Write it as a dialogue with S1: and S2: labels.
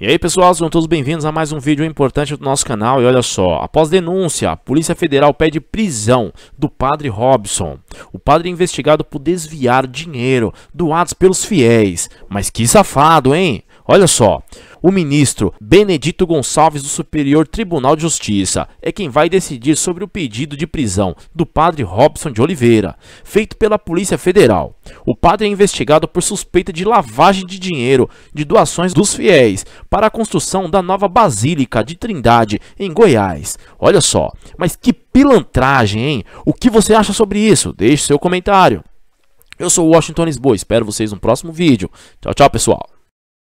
S1: E aí pessoal, sejam todos bem-vindos a mais um vídeo importante do nosso canal e olha só, após denúncia, a Polícia Federal pede prisão do padre Robson. O padre é investigado por desviar dinheiro doados pelos fiéis, mas que safado hein? Olha só, o ministro Benedito Gonçalves do Superior Tribunal de Justiça é quem vai decidir sobre o pedido de prisão do padre Robson de Oliveira, feito pela Polícia Federal. O padre é investigado por suspeita de lavagem de dinheiro de doações dos fiéis para a construção da nova Basílica de Trindade, em Goiás. Olha só, mas que pilantragem, hein? O que você acha sobre isso? Deixe seu comentário. Eu sou o Washington Lisboa, espero vocês no próximo vídeo. Tchau, tchau, pessoal.